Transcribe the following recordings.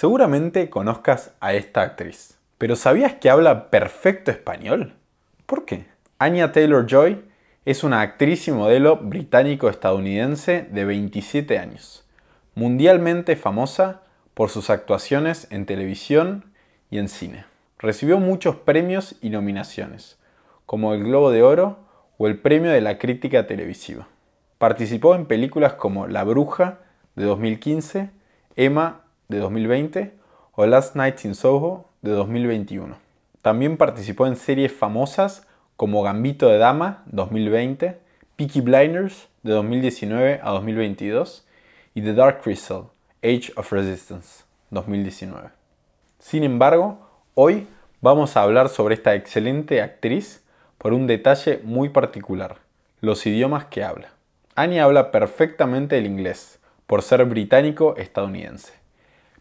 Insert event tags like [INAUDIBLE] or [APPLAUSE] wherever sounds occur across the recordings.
Seguramente conozcas a esta actriz, pero ¿sabías que habla perfecto español? ¿Por qué? Anya Taylor Joy es una actriz y modelo británico-estadounidense de 27 años, mundialmente famosa por sus actuaciones en televisión y en cine. Recibió muchos premios y nominaciones, como el Globo de Oro o el Premio de la Crítica Televisiva. Participó en películas como La Bruja de 2015, Emma de 2020 o Last Night in Soho de 2021. También participó en series famosas como Gambito de Dama 2020, Peaky Blinders de 2019 a 2022 y The Dark Crystal, Age of Resistance 2019. Sin embargo, hoy vamos a hablar sobre esta excelente actriz por un detalle muy particular, los idiomas que habla. Annie habla perfectamente el inglés, por ser británico-estadounidense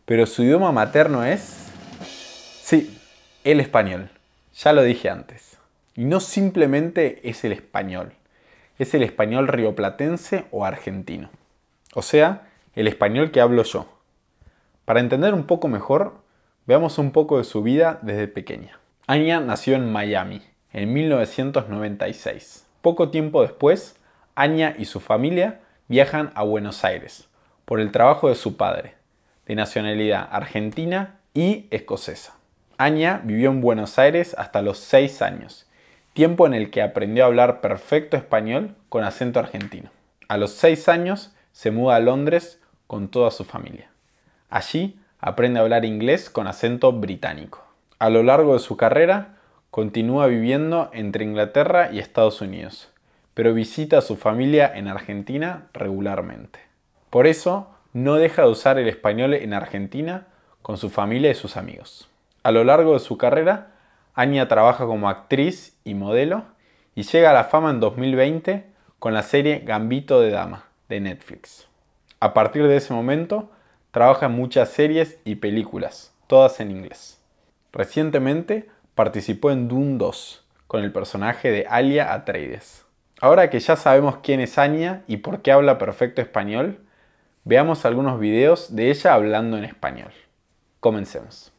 pero su idioma materno es... Sí, el español. Ya lo dije antes. Y no simplemente es el español, es el español rioplatense o argentino. O sea, el español que hablo yo. Para entender un poco mejor, veamos un poco de su vida desde pequeña. Anya nació en Miami en 1996. Poco tiempo después, Anya y su familia viajan a Buenos Aires por el trabajo de su padre, de nacionalidad argentina y escocesa. Aña vivió en Buenos Aires hasta los 6 años, tiempo en el que aprendió a hablar perfecto español con acento argentino. A los 6 años se muda a Londres con toda su familia. Allí aprende a hablar inglés con acento británico. A lo largo de su carrera, continúa viviendo entre Inglaterra y Estados Unidos, pero visita a su familia en Argentina regularmente. Por eso, no deja de usar el español en Argentina con su familia y sus amigos. A lo largo de su carrera, Anya trabaja como actriz y modelo y llega a la fama en 2020 con la serie Gambito de Dama de Netflix. A partir de ese momento, trabaja en muchas series y películas, todas en inglés. Recientemente participó en Dune 2 con el personaje de Alia Atreides. Ahora que ya sabemos quién es Anya y por qué habla perfecto español, veamos algunos videos de ella hablando en español. Comencemos.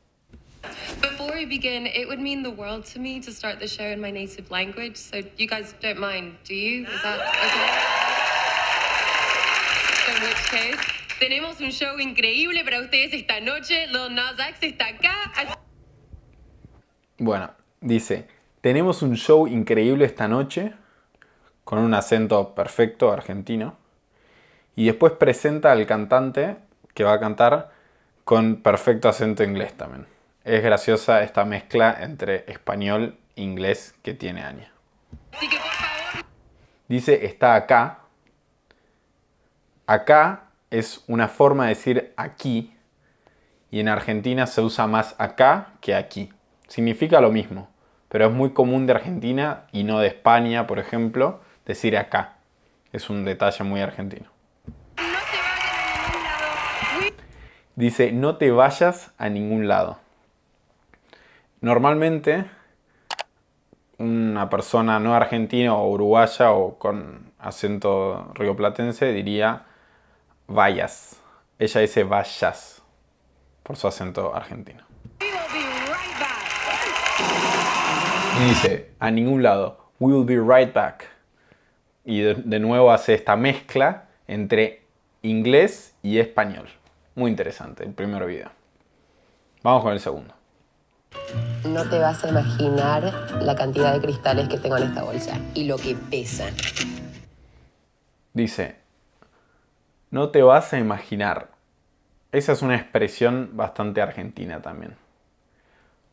Before we begin, it would mean the world to me to start the show in my native language, so you guys don't mind, do you? Is that okay? In which case, tenemos un show increíble para ustedes esta noche. Lil Nas X está acá. Bueno, dice, tenemos un show increíble esta noche, con un acento perfecto argentino y después presenta al cantante que va a cantar con perfecto acento inglés también. Es graciosa esta mezcla entre español e inglés que tiene Anya. Dice está acá. Acá es una forma de decir aquí y en Argentina se usa más acá que aquí. Significa lo mismo, pero es muy común de Argentina y no de España, por ejemplo, decir acá. Es un detalle muy argentino. dice no te vayas a ningún lado. Normalmente una persona no argentina o uruguaya o con acento rioplatense diría vayas. Ella dice vayas por su acento argentino. Y dice, a ningún lado, we will be right back. Y de, de nuevo hace esta mezcla entre inglés y español. Muy interesante el primer video. Vamos con el segundo. No te vas a imaginar la cantidad de cristales que tengo en esta bolsa y lo que pesan. Dice, no te vas a imaginar. Esa es una expresión bastante argentina también.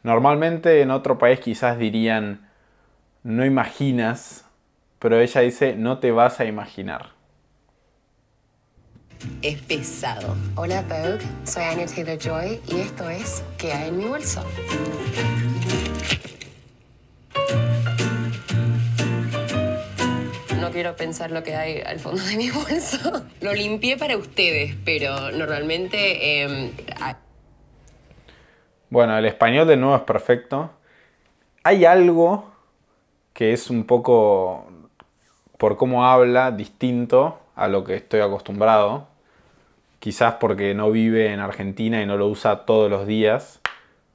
Normalmente en otro país quizás dirían, no imaginas, pero ella dice, no te vas a imaginar es pesado. Hola Vogue, soy Anya Taylor Joy y esto es ¿Qué hay en mi bolso? No quiero pensar lo que hay al fondo de mi [LAUGHS] bolso. Lo limpié para ustedes, pero normalmente... Em, bueno, el español de nuevo es perfecto. Hay algo que es un poco, por cómo habla, distinto a lo que estoy acostumbrado. Quizás porque no vive en Argentina y no lo usa todos los días.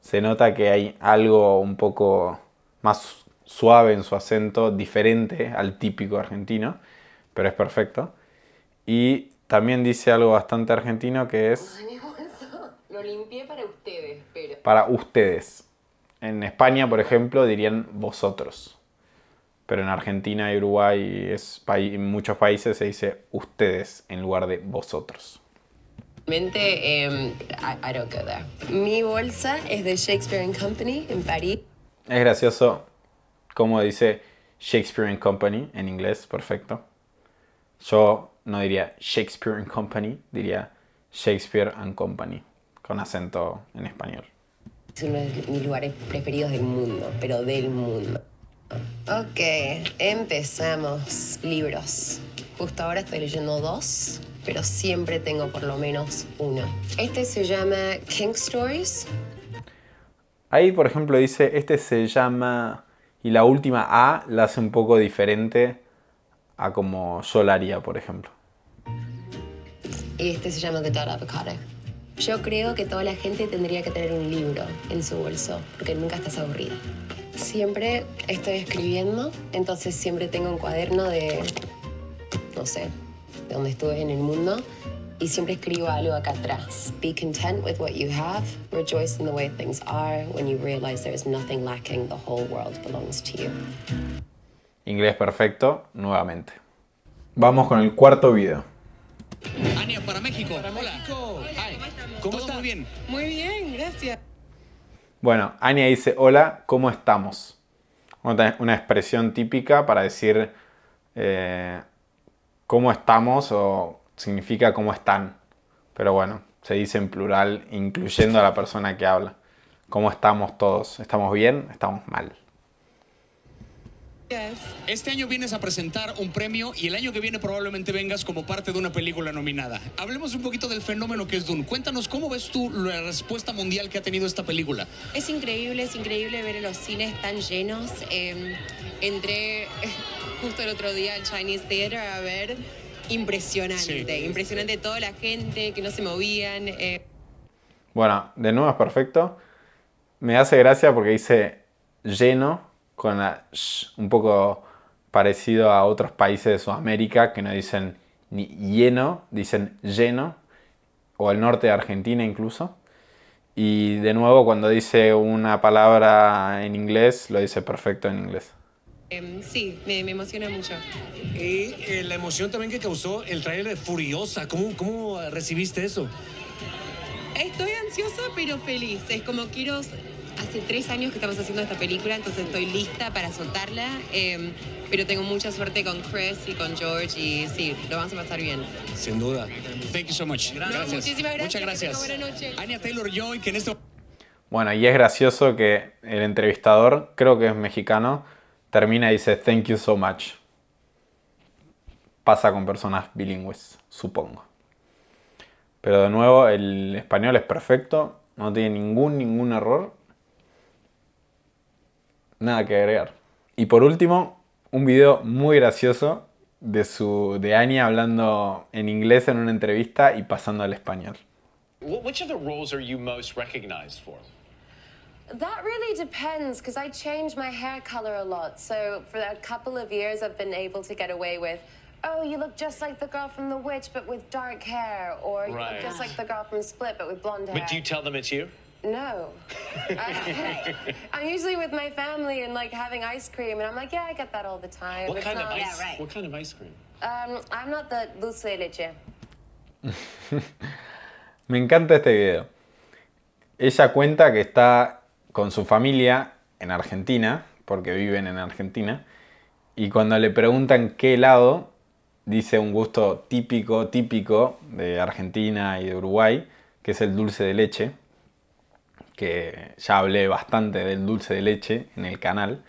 Se nota que hay algo un poco más suave en su acento, diferente al típico argentino, pero es perfecto. Y también dice algo bastante argentino que es... Lo limpié para ustedes, Para ustedes. En España, por ejemplo, dirían vosotros pero en Argentina y Uruguay es en muchos países se dice ustedes en lugar de vosotros. Em, I don't go there. Mi bolsa es de Shakespeare and Company en París. Es gracioso cómo dice Shakespeare and Company en inglés, perfecto. Yo no diría Shakespeare and Company, diría Shakespeare and Company, con acento en español. Es uno de mis lugares preferidos del mundo, pero del mundo. Ok, empezamos. Libros. Justo ahora estoy leyendo dos, pero siempre tengo por lo menos uno. Este se llama King Stories. Ahí, por ejemplo, dice, este se llama... Y la última A la hace un poco diferente a como yo por ejemplo. Y este se llama The Dot Avocado. Yo creo que toda la gente tendría que tener un libro en su bolso, porque nunca estás aburrida siempre estoy escribiendo, entonces siempre tengo un cuaderno de, no sé, de donde estuve en el mundo. Y siempre escribo algo acá atrás. Be content with what you have. Rejoice in the way things are when you realize there is nothing lacking. The whole world belongs to you. Inglés perfecto, nuevamente. Vamos con el cuarto video. Ania, para México. Para México. Hola. ¿Cómo ¿Cómo estás? Muy bien. Muy bien, gracias. Bueno, Anya dice, hola, ¿cómo estamos? Una expresión típica para decir eh, cómo estamos o significa cómo están. Pero bueno, se dice en plural, incluyendo a la persona que habla. ¿Cómo estamos todos? ¿Estamos bien? ¿Estamos mal? Este año vienes a presentar un premio y el año que viene probablemente vengas como parte de una película nominada. Hablemos un poquito del fenómeno que es Dune. Cuéntanos cómo ves tú la respuesta mundial que ha tenido esta película. Es increíble, es increíble ver los cines tan llenos. Em, entré [LAUGHS] justo el otro día al Chinese Theater a ver. Impresionante, impresionante toda la gente que no se movían. Eh. Bueno, de nuevo es perfecto. Me hace gracia porque dice lleno con un poco parecido a otros países de Sudamérica que no dicen ni lleno, dicen lleno, o el norte de Argentina incluso. Y de nuevo, cuando dice una palabra en inglés, lo dice perfecto en inglés. Em, sí, me, emociona mucho. Y eh, la emoción también que causó el trailer de Furiosa, ¿cómo, cómo recibiste eso? Estoy ansiosa pero feliz. Es como quiero hace tres años que estamos haciendo esta película, entonces estoy lista para soltarla. Em, pero tengo mucha suerte con Chris y con George y sí, lo vamos a pasar bien. Sin duda. Thank you so much. Gracias. gracias. Muchas gracias. Bueno, y es gracioso que el entrevistador, creo que es mexicano, termina y dice thank you so much. Pasa con personas bilingües, supongo. Pero de nuevo, el español es perfecto, no tiene ningún, ningún error nada que agregar. Y por último, un video muy gracioso de, su, de Anya hablando en inglés en una entrevista y pasando al español. Which of the roles are you most recognized for? That really depends because I change my hair color a lot. So for a couple of years, I've been able to get away with, oh, you look just like the girl from The Witch, but with dark hair, or right. you look just like the girl from Split, but with blonde hair. But do you tell them it's you? No. [LAUGHS] I'm usually with my family and like having ice cream, and I'm like, yeah, I get that all the time. What kind of ice? cream? What kind of ice cream? Um, I'm not the dulce de leche. [LAUGHS] Me encanta este video. Ella cuenta que está con su familia en Argentina, porque viven en Argentina, y cuando le preguntan qué helado, dice un gusto típico, típico de Argentina y de Uruguay, que es el dulce de leche que ya hablé bastante del dulce de leche en el canal,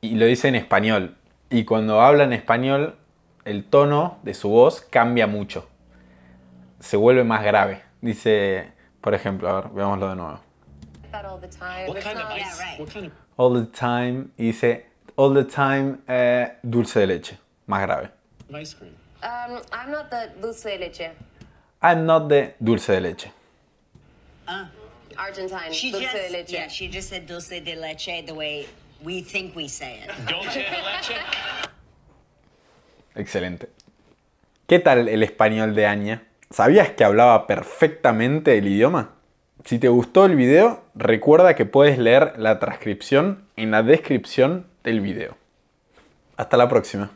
y lo dice en español. Y cuando habla en español, el tono de su voz cambia mucho. Se vuelve más grave. Dice, por ejemplo, a ver, veámoslo de nuevo. All the time. y dice, all the time, eh, dulce de leche. Más grave. Um, I'm not the dulce de leche. I'm not the dulce de leche. Ah. Argentina, She dulce de leche. Yeah, she just said dulce de leche the way we think we say it. Dulce de leche. Excelente. ¿Qué tal el español de Aña? ¿Sabías que hablaba perfectamente el idioma? Si te gustó el video, recuerda que puedes leer la transcripción en la descripción del video. Hasta la próxima.